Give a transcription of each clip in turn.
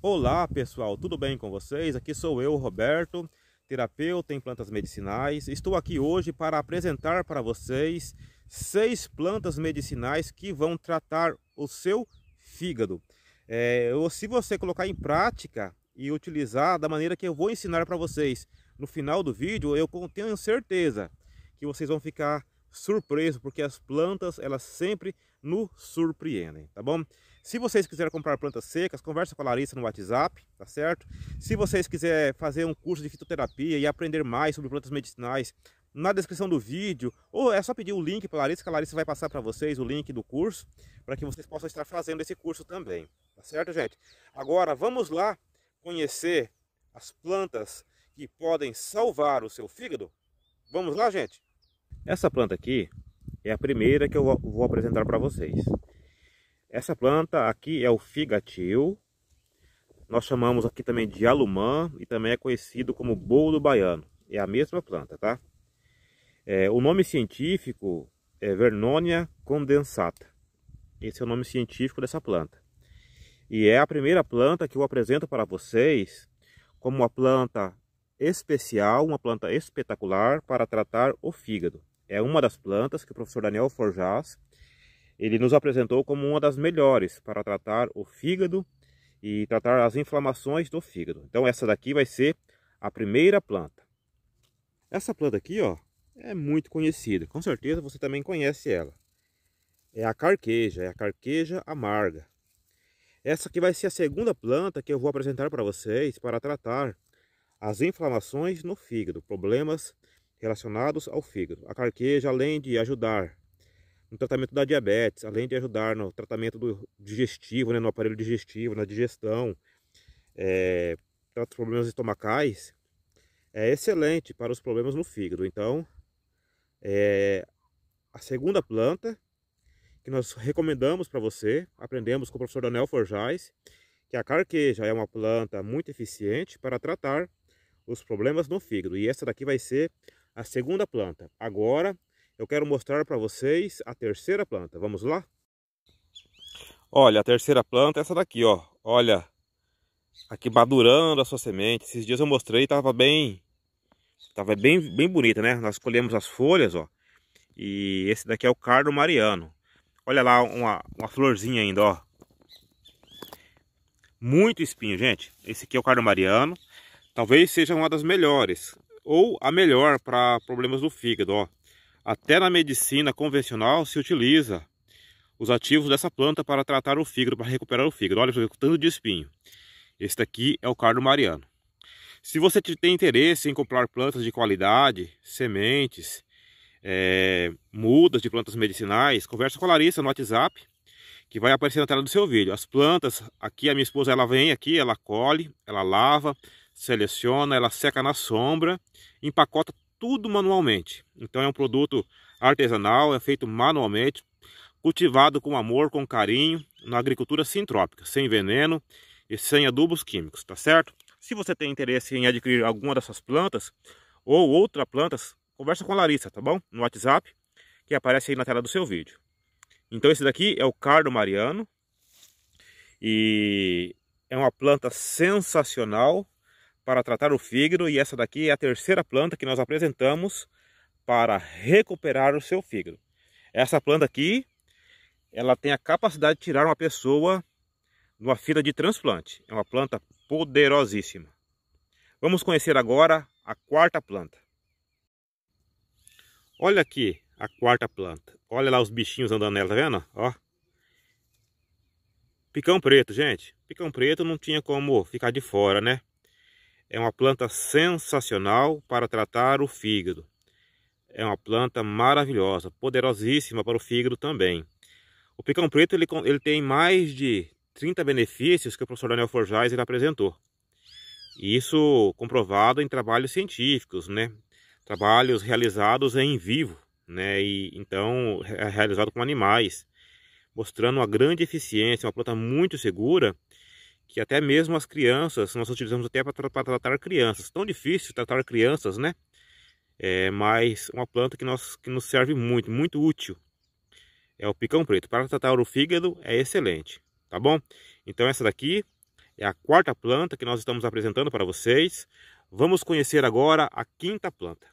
Olá pessoal, tudo bem com vocês? Aqui sou eu, Roberto, terapeuta em plantas medicinais. Estou aqui hoje para apresentar para vocês seis plantas medicinais que vão tratar o seu fígado. É, se você colocar em prática e utilizar da maneira que eu vou ensinar para vocês no final do vídeo, eu tenho certeza que vocês vão ficar surpreso, porque as plantas elas sempre nos surpreendem, tá bom? Se vocês quiserem comprar plantas secas, conversa com a Larissa no WhatsApp, tá certo? Se vocês quiserem fazer um curso de fitoterapia e aprender mais sobre plantas medicinais, na descrição do vídeo, ou é só pedir o link para a Larissa, que a Larissa vai passar para vocês o link do curso, para que vocês possam estar fazendo esse curso também, tá certo, gente? Agora, vamos lá conhecer as plantas que podem salvar o seu fígado? Vamos lá, gente? Essa planta aqui é a primeira que eu vou apresentar para vocês. Essa planta aqui é o figatil. Nós chamamos aqui também de alumã e também é conhecido como bolo baiano. É a mesma planta, tá? É, o nome científico é Vernonia condensata. Esse é o nome científico dessa planta. E é a primeira planta que eu apresento para vocês como uma planta especial, uma planta espetacular para tratar o fígado é uma das plantas que o professor Daniel Forjas ele nos apresentou como uma das melhores para tratar o fígado e tratar as inflamações do fígado. Então essa daqui vai ser a primeira planta. Essa planta aqui, ó, é muito conhecida. Com certeza você também conhece ela. É a carqueja, é a carqueja amarga. Essa aqui vai ser a segunda planta que eu vou apresentar para vocês para tratar as inflamações no fígado, problemas relacionados ao fígado. A carqueja, além de ajudar no tratamento da diabetes, além de ajudar no tratamento do digestivo, né, no aparelho digestivo, na digestão, é, para os problemas estomacais, é excelente para os problemas no fígado. Então, é a segunda planta que nós recomendamos para você, aprendemos com o professor Daniel Forjais, que a carqueja é uma planta muito eficiente para tratar os problemas no fígado. E essa daqui vai ser a segunda planta. Agora eu quero mostrar para vocês a terceira planta. Vamos lá? Olha, a terceira planta é essa daqui, ó. Olha, aqui madurando a sua semente. Esses dias eu mostrei, tava bem tava bem, bem bonita, né? Nós colhemos as folhas, ó. E esse daqui é o cardo mariano. Olha lá uma, uma florzinha ainda, ó. Muito espinho, gente. Esse aqui é o cardo mariano. Talvez seja uma das melhores ou a melhor para problemas do fígado. Ó. Até na medicina convencional se utiliza os ativos dessa planta para tratar o fígado, para recuperar o fígado. Olha, o tanto de espinho. Esse daqui é o cardo mariano. Se você tem interesse em comprar plantas de qualidade, sementes, é, mudas de plantas medicinais, conversa com a Larissa no WhatsApp, que vai aparecer na tela do seu vídeo. As plantas, aqui a minha esposa, ela vem aqui, ela colhe, ela lava, seleciona, ela seca na sombra, empacota tudo manualmente. Então é um produto artesanal, é feito manualmente, cultivado com amor, com carinho, na agricultura sintrópica, sem veneno e sem adubos químicos, tá certo? Se você tem interesse em adquirir alguma dessas plantas ou outras plantas, conversa com a Larissa, tá bom? No WhatsApp, que aparece aí na tela do seu vídeo. Então esse daqui é o cardo mariano e é uma planta sensacional, para tratar o fígado e essa daqui é a terceira planta que nós apresentamos para recuperar o seu fígado. Essa planta aqui, ela tem a capacidade de tirar uma pessoa numa fila de transplante. É uma planta poderosíssima. Vamos conhecer agora a quarta planta. Olha aqui a quarta planta. Olha lá os bichinhos andando nela, tá vendo? Ó. Picão preto, gente. Picão preto não tinha como ficar de fora, né? É uma planta sensacional para tratar o fígado. É uma planta maravilhosa, poderosíssima para o fígado também. O picão preto ele, ele tem mais de 30 benefícios que o professor Daniel Forjais ele apresentou. Isso comprovado em trabalhos científicos, né? Trabalhos realizados em vivo, né? E então realizado com animais, mostrando uma grande eficiência, uma planta muito segura que até mesmo as crianças, nós utilizamos até para tratar crianças. Tão difícil tratar crianças, né? É, mas uma planta que, nós, que nos serve muito, muito útil. É o picão preto. Para tratar o fígado é excelente, tá bom? Então essa daqui é a quarta planta que nós estamos apresentando para vocês. Vamos conhecer agora a quinta planta.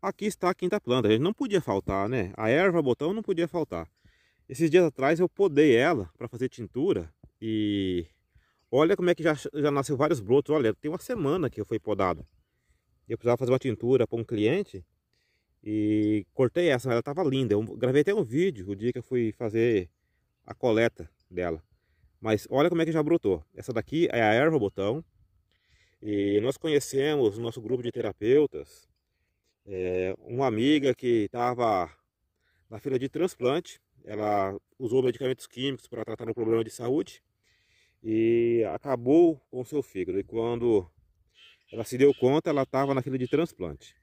Aqui está a quinta planta, a gente não podia faltar, né? A erva botão não podia faltar. Esses dias atrás eu podei ela para fazer tintura e Olha como é que já, já nasceu vários brotos. Olha, tem uma semana que eu fui podado. Eu precisava fazer uma tintura para um cliente. E cortei essa, ela estava linda. Eu gravei até um vídeo o dia que eu fui fazer a coleta dela. Mas olha como é que já brotou. Essa daqui é a erva botão. E nós conhecemos o nosso grupo de terapeutas. É, uma amiga que estava na fila de transplante. Ela usou medicamentos químicos para tratar um problema de saúde e acabou com seu fígado. E quando ela se deu conta, ela estava na fila de transplante.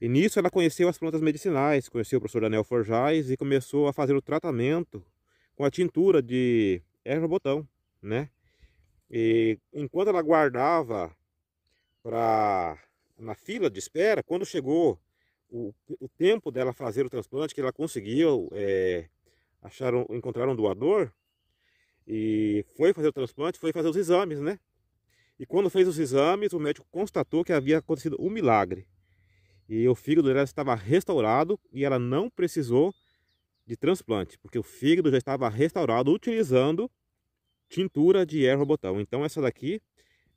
E nisso ela conheceu as plantas medicinais, conheceu o professor Daniel Forjais e começou a fazer o tratamento com a tintura de erva botão, né? E enquanto ela guardava para na fila de espera, quando chegou o, o, tempo dela fazer o transplante, que ela conseguiu, é, acharam, encontrar um doador, e foi fazer o transplante, foi fazer os exames, né? E quando fez os exames, o médico constatou que havia acontecido um milagre. E o fígado dela estava restaurado e ela não precisou de transplante, porque o fígado já estava restaurado utilizando tintura de erva botão. Então essa daqui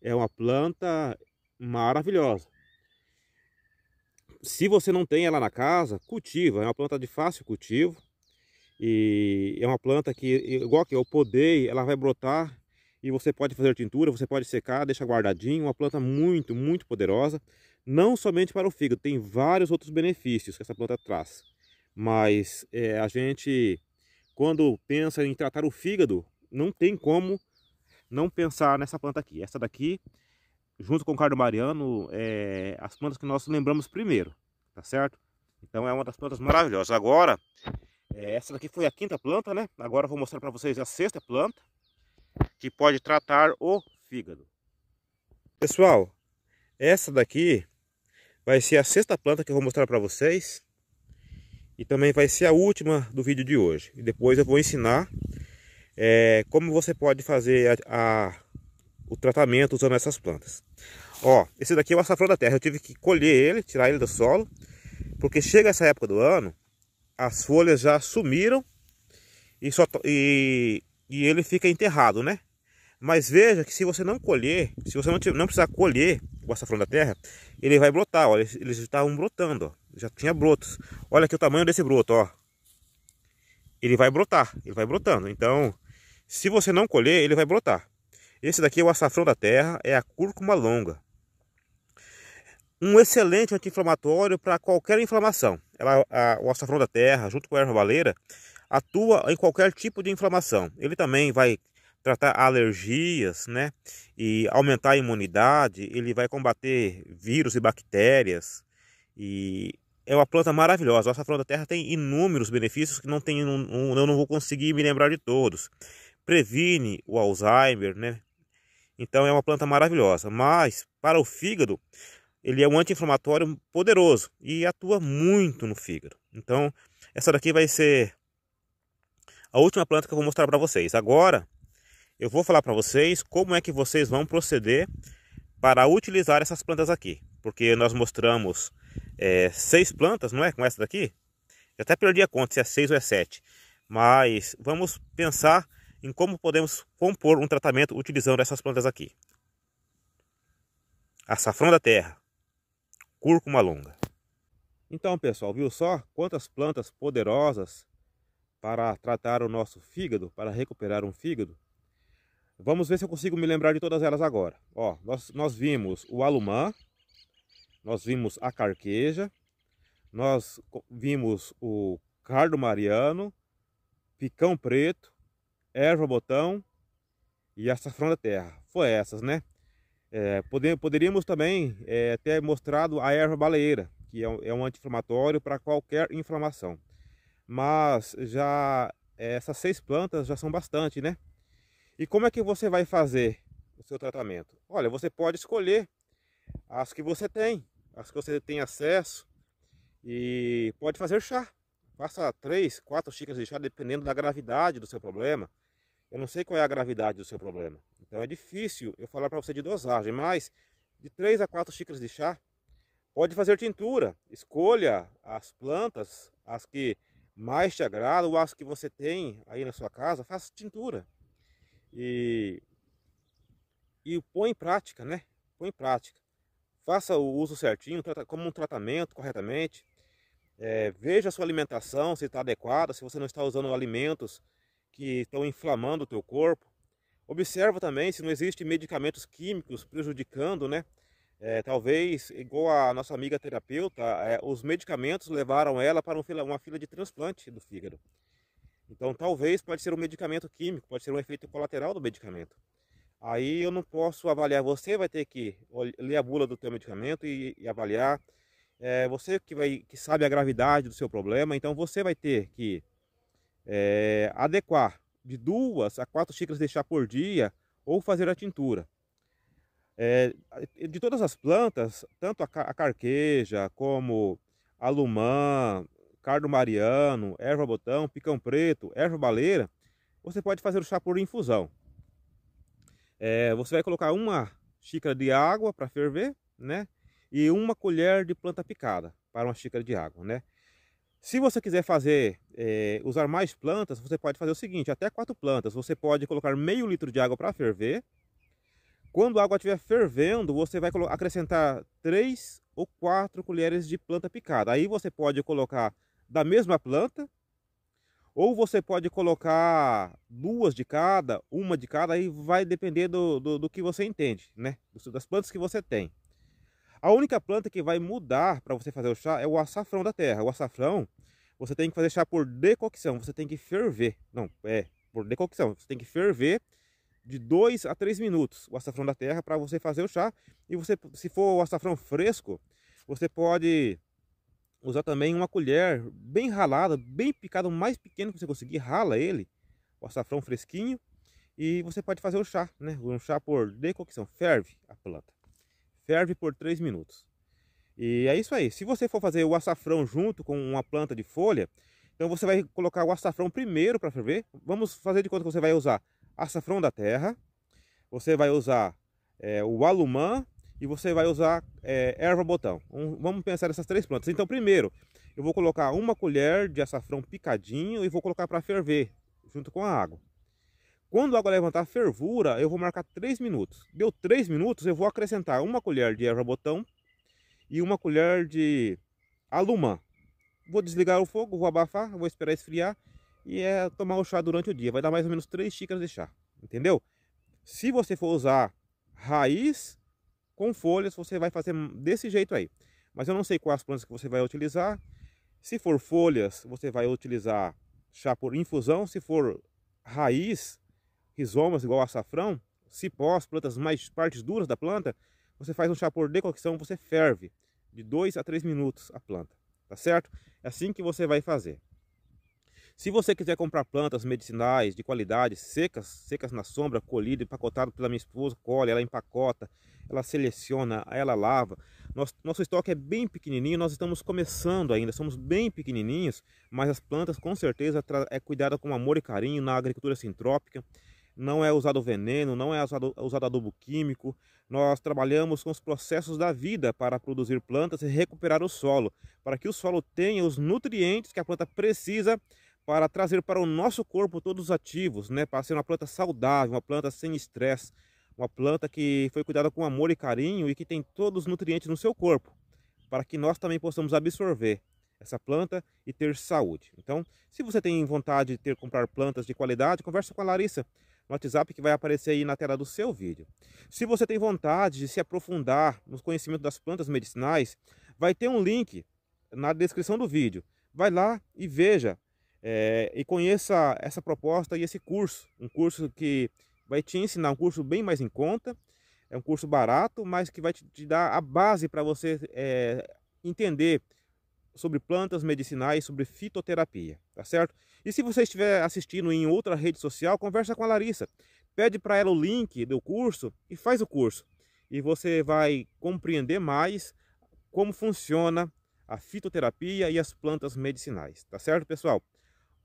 é uma planta maravilhosa. Se você não tem ela na casa, cultiva, é uma planta de fácil cultivo. E é uma planta que, igual que eu podei, ela vai brotar e você pode fazer tintura, você pode secar, deixa guardadinho. Uma planta muito, muito poderosa. Não somente para o fígado, tem vários outros benefícios que essa planta traz. Mas é, a gente, quando pensa em tratar o fígado, não tem como não pensar nessa planta aqui. Essa daqui, junto com o cardo mariano, é as plantas que nós lembramos primeiro, tá certo? Então é uma das plantas maravilhosas. Agora, é, essa daqui foi a quinta planta, né? Agora eu vou mostrar para vocês a sexta planta, que pode tratar o fígado. Pessoal, essa daqui vai ser a sexta planta que eu vou mostrar para vocês. E também vai ser a última do vídeo de hoje. E depois eu vou ensinar é, como você pode fazer a, a, o tratamento usando essas plantas. Ó, esse daqui é o açafrão da terra. Eu tive que colher ele, tirar ele do solo. Porque chega essa época do ano, as folhas já sumiram e, só, e, e ele fica enterrado, né? Mas veja que se você não colher, se você não, não precisar colher o açafrão da terra, ele vai brotar, olha, eles estavam brotando, ó, já tinha brotos. Olha aqui o tamanho desse broto, ó. Ele vai brotar, ele vai brotando. Então, se você não colher, ele vai brotar. Esse daqui é o açafrão da terra, é a cúrcuma longa um excelente anti-inflamatório para qualquer inflamação. Ela, a, o açafrão da terra, junto com a erva baleira, atua em qualquer tipo de inflamação. Ele também vai tratar alergias, né? E aumentar a imunidade, ele vai combater vírus e bactérias. E é uma planta maravilhosa. O açafrão da terra tem inúmeros benefícios que não tem, eu não vou conseguir me lembrar de todos. Previne o Alzheimer, né? Então é uma planta maravilhosa. Mas para o fígado, ele é um anti-inflamatório poderoso e atua muito no fígado. Então, essa daqui vai ser a última planta que eu vou mostrar para vocês. Agora, eu vou falar para vocês como é que vocês vão proceder para utilizar essas plantas aqui. Porque nós mostramos é, seis plantas, não é? Com essa daqui. Eu até perdi a conta se é seis ou é sete. Mas vamos pensar em como podemos compor um tratamento utilizando essas plantas aqui açafrão da terra, cúrcuma longa. Então, pessoal, viu só quantas plantas poderosas para tratar o nosso fígado, para recuperar um fígado? Vamos ver se eu consigo me lembrar de todas elas agora. Ó, nós, nós vimos o alumã, nós vimos a carqueja, nós vimos o cardo mariano, picão preto, erva botão e açafrão da terra. Foi essas, né? É, eh, poder, poderíamos também é, ter mostrado a erva baleeira, que é um, é um anti-inflamatório para qualquer inflamação. Mas já eh, essas seis plantas já são bastante, né? E como é que você vai fazer o seu tratamento? Olha, você pode escolher as que você tem, as que você tem acesso e pode fazer chá. Faça três, quatro xícaras de chá, dependendo da gravidade do seu problema. Eu não sei qual é a gravidade do seu problema. Então é difícil eu falar para você de dosagem, mas de 3 a 4 xícaras de chá pode fazer tintura. Escolha as plantas, as que mais te agradam, ou as que você tem aí na sua casa, faça tintura. E, e põe em prática, né? Põe em prática. Faça o uso certinho, como um tratamento corretamente. É, veja a sua alimentação, se está adequada, se você não está usando alimentos que estão inflamando o teu corpo. Observa também se não existe medicamentos químicos prejudicando, né? É, talvez, igual a nossa amiga terapeuta, é, os medicamentos levaram ela para um fila, uma fila de transplante do fígado. Então, talvez pode ser um medicamento químico, pode ser um efeito colateral do medicamento. Aí eu não posso avaliar. Você vai ter que ler a bula do teu medicamento e, e avaliar. É, você que, vai, que sabe a gravidade do seu problema, então você vai ter que é, adequar de duas a quatro xícaras de chá por dia ou fazer a tintura. É, de todas as plantas, tanto a, a carqueja como a lumã, cardo mariano, erva botão, picão preto, erva baleira, você pode fazer o chá por infusão. É, você vai colocar uma xícara de água para ferver, né? E uma colher de planta picada para uma xícara de água, né? Se você quiser fazer, é, usar mais plantas, você pode fazer o seguinte, até quatro plantas. Você pode colocar meio litro de água para ferver. Quando a água estiver fervendo, você vai acrescentar três ou quatro colheres de planta picada. Aí você pode colocar da mesma planta, ou você pode colocar duas de cada, uma de cada, aí vai depender do, do, do que você entende, né? Das plantas que você tem. A única planta que vai mudar para você fazer o chá é o açafrão da terra. O açafrão, você tem que fazer chá por decocção, você tem que ferver. Não, é, por decocção, você tem que ferver de 2 a 3 minutos o açafrão da terra para você fazer o chá. E você, se for o açafrão fresco, você pode usar também uma colher bem ralada, bem picada, o mais pequeno que você conseguir, rala ele, o açafrão fresquinho, e você pode fazer o chá, né? Um chá por decocção, ferve a planta ferve por 3 minutos. E é isso aí. Se você for fazer o açafrão junto com uma planta de folha, então você vai colocar o açafrão primeiro para ferver. Vamos fazer de conta que você vai usar açafrão da terra, você vai usar é, o alumã e você vai usar é, erva botão. Um, vamos pensar nessas três plantas. Então primeiro eu vou colocar uma colher de açafrão picadinho e vou colocar para ferver junto com a água. Quando a água levantar fervura, eu vou marcar 3 minutos. Deu 3 minutos, eu vou acrescentar uma colher de erva botão e uma colher de alumã. Vou desligar o fogo, vou abafar, vou esperar esfriar e é tomar o chá durante o dia. Vai dar mais ou menos 3 xícaras de chá, entendeu? Se você for usar raiz com folhas, você vai fazer desse jeito aí. Mas eu não sei quais plantas que você vai utilizar. Se for folhas, você vai utilizar chá por infusão. Se for raiz, rizomas igual açafrão, cipós, plantas mais partes duras da planta, você faz um chá por decocção, você ferve de 2 a 3 minutos a planta, tá certo? É assim que você vai fazer. Se você quiser comprar plantas medicinais de qualidade, secas, secas na sombra, colhido, empacotado pela minha esposa, colhe, ela empacota, ela seleciona, ela lava. Nosso, nosso estoque é bem pequenininho, nós estamos começando ainda, somos bem pequenininhos, mas as plantas com certeza é cuidada com amor e carinho na agricultura sintrópica não é usado veneno, não é usado, usado adubo químico. Nós trabalhamos com os processos da vida para produzir plantas e recuperar o solo, para que o solo tenha os nutrientes que a planta precisa para trazer para o nosso corpo todos os ativos, né? para ser uma planta saudável, uma planta sem estresse, uma planta que foi cuidada com amor e carinho e que tem todos os nutrientes no seu corpo, para que nós também possamos absorver essa planta e ter saúde. Então, se você tem vontade de ter comprar plantas de qualidade, converse com a Larissa no WhatsApp que vai aparecer aí na tela do seu vídeo. Se você tem vontade de se aprofundar no conhecimento das plantas medicinais, vai ter um link na descrição do vídeo. Vai lá e veja é, e conheça essa proposta e esse curso. Um curso que vai te ensinar, um curso bem mais em conta, é um curso barato, mas que vai te, dar a base para você é, entender sobre plantas medicinais, sobre fitoterapia, tá certo? E se você estiver assistindo em outra rede social, conversa com a Larissa. Pede para ela o link do curso e faz o curso. E você vai compreender mais como funciona a fitoterapia e as plantas medicinais, tá certo, pessoal?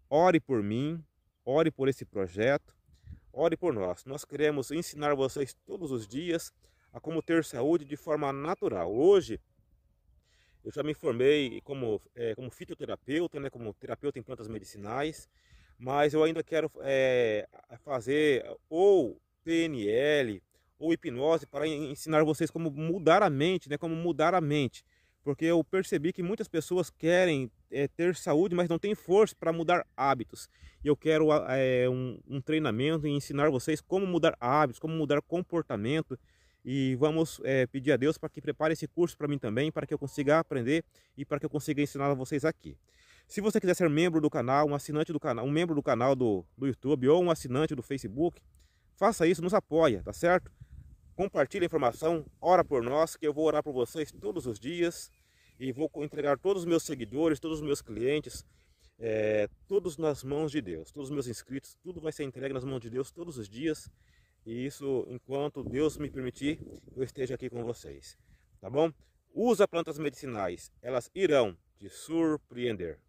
Ore por mim, ore por esse projeto, ore por nós. Nós queremos ensinar vocês todos os dias a como ter saúde de forma natural. Hoje, eu já me formei como, é, como fitoterapeuta, né, como terapeuta em plantas medicinais, mas eu ainda quero é, fazer ou PNL ou hipnose para ensinar vocês como mudar a mente, né, como mudar a mente. Porque eu percebi que muitas pessoas querem é, ter saúde, mas não têm força para mudar hábitos. E eu quero um, um treinamento e ensinar vocês como mudar hábitos, como mudar comportamento, e vamos é, pedir a Deus para que prepare esse curso para mim também, para que eu consiga aprender e para que eu consiga ensinar a vocês aqui. Se você quiser ser membro do canal, um assinante do canal, um membro do canal do, do YouTube ou um assinante do Facebook, faça isso, nos apoia, tá certo? Compartilhe a informação, ora por nós, que eu vou orar por vocês todos os dias e vou entregar todos os meus seguidores, todos os meus clientes, é, todos nas mãos de Deus, todos os meus inscritos, tudo vai ser entregue nas mãos de Deus todos os dias e isso, enquanto Deus me permitir, eu esteja aqui com vocês. Tá bom? Usa plantas medicinais, elas irão te surpreender.